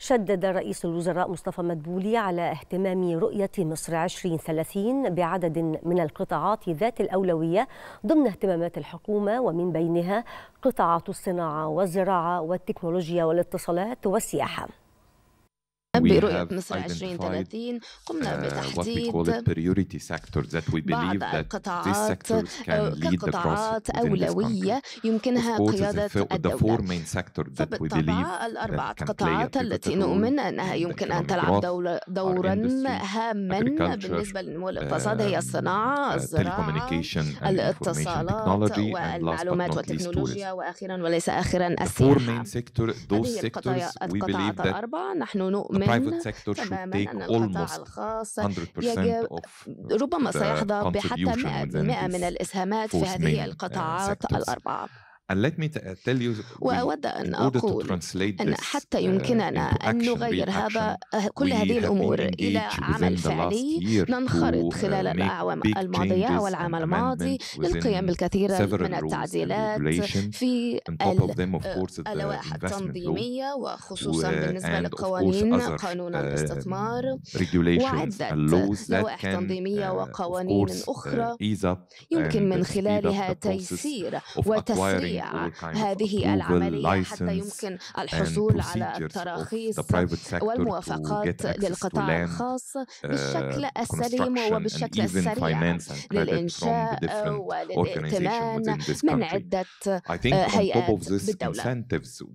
شدد رئيس الوزراء مصطفى مدبولي على اهتمام رؤية مصر 2030 بعدد من القطاعات ذات الأولوية ضمن اهتمامات الحكومة ومن بينها قطاعات الصناعة والزراعة والتكنولوجيا والاتصالات والسياحة برؤية مصر 2030 قمنا uh, بتحديد بعض القطاعات uh, كقطاعات أولوية يمكنها قيادة الدولة فبالطبع الأربع قطاعات التي نؤمن أنها يمكن أن تلعب دورا هاما بالنسبة للنمو الاقتصادي uh, هي الصناعة الزراعة الاتصالات والمعلومات والتكنولوجيا وأخيرا وليس آخرا السياحة هذه القطاعات الأربعة نحن نؤمن private sector should take almost 100% of ربما سيحظى بحتى 100% من الإسهامات في هذه uh, القطاعات الأربعة And let me uh, tell you وأود أن أقول أن حتى uh, يمكننا أن نغير هذا آه، كل هذه الأمور إلى عمل فعلي ننخرط خلال uh, الأعوام الماضية والعام الماضي للقيام بالكثير من التعديلات في اللوائح آه، التنظيمية وخصوصا بالنسبة لقوانين قانون الاستثمار وعدة لوائح تنظيمية وقوانين أخرى يمكن من خلالها تيسير وتسريع هذه العملية حتى يمكن الحصول على التراخيص والموافقات للقطاع الخاص uh, بالشكل السليم وبالشكل السريع للإنشاء وللائتمان من عدة هيئات بالدولة.